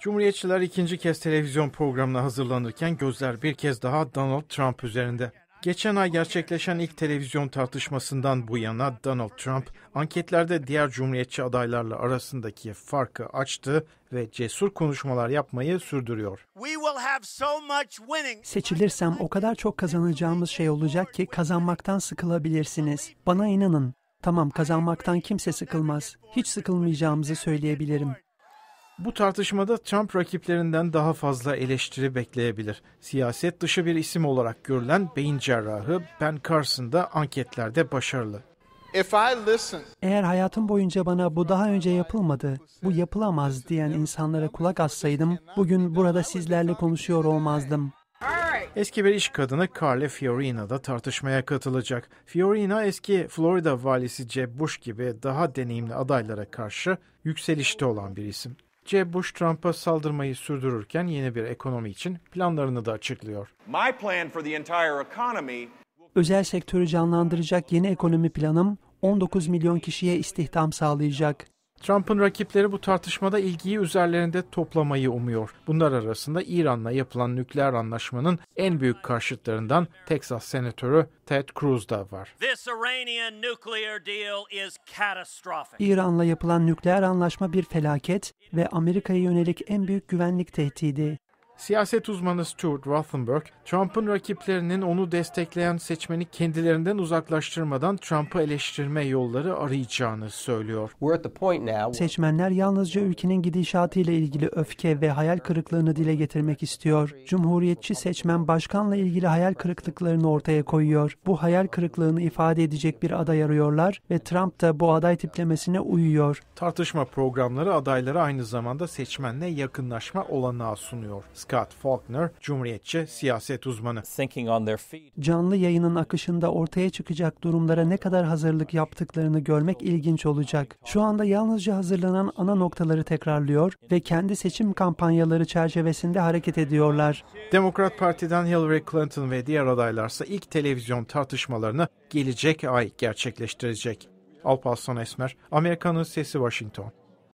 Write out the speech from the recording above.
Cumhuriyetçiler ikinci kez televizyon programına hazırlanırken gözler bir kez daha Donald Trump üzerinde. Geçen ay gerçekleşen ilk televizyon tartışmasından bu yana Donald Trump anketlerde diğer cumhuriyetçi adaylarla arasındaki farkı açtı ve cesur konuşmalar yapmayı sürdürüyor. Seçilirsem o kadar çok kazanacağımız şey olacak ki kazanmaktan sıkılabilirsiniz. Bana inanın. Tamam kazanmaktan kimse sıkılmaz. Hiç sıkılmayacağımızı söyleyebilirim. Bu tartışmada Trump rakiplerinden daha fazla eleştiri bekleyebilir. Siyaset dışı bir isim olarak görülen beyin cerrahı Ben Carson da anketlerde başarılı. Eğer hayatım boyunca bana bu daha önce yapılmadı, bu yapılamaz diyen insanlara kulak assaydım, bugün burada sizlerle konuşuyor olmazdım. Eski bir iş kadını Carly Fiorina da tartışmaya katılacak. Fiorina eski Florida valisi Jeb Bush gibi daha deneyimli adaylara karşı yükselişte olan bir isim. C. Bush Trump'a saldırmayı sürdürürken yeni bir ekonomi için planlarını da açıklıyor. My plan for the entire economy... Özel sektörü canlandıracak yeni ekonomi planım 19 milyon kişiye istihdam sağlayacak. Trump'ın rakipleri bu tartışmada ilgiyi üzerlerinde toplamayı umuyor. Bunlar arasında İran'la yapılan nükleer anlaşmanın en büyük karşıtlarından Texas senatörü Ted Cruz da var. İran'la yapılan nükleer anlaşma bir felaket ve Amerika'ya yönelik en büyük güvenlik tehdidi. Siyaset uzmanı Stuart Rothenberg, Trump'ın rakiplerinin onu destekleyen seçmeni kendilerinden uzaklaştırmadan Trump'ı eleştirme yolları arayacağını söylüyor. Seçmenler yalnızca ülkenin gidişatı ile ilgili öfke ve hayal kırıklığını dile getirmek istiyor. Cumhuriyetçi seçmen başkanla ilgili hayal kırıklıklarını ortaya koyuyor. Bu hayal kırıklığını ifade edecek bir aday arıyorlar ve Trump da bu aday tiplemesine uyuyor. Tartışma programları adaylara aynı zamanda seçmenle yakınlaşma olanağı sunuyor. Scott Faulkner, Cumhuriyetçi siyaset uzmanı. Canlı yayının akışında ortaya çıkacak durumlara ne kadar hazırlık yaptıklarını görmek ilginç olacak. Şu anda yalnızca hazırlanan ana noktaları tekrarlıyor ve kendi seçim kampanyaları çerçevesinde hareket ediyorlar. Demokrat Parti'den Hillary Clinton ve diğer adaylarsa ilk televizyon tartışmalarını gelecek ay gerçekleştirecek. Alparslan Esmer, Amerika'nın Sesi Washington.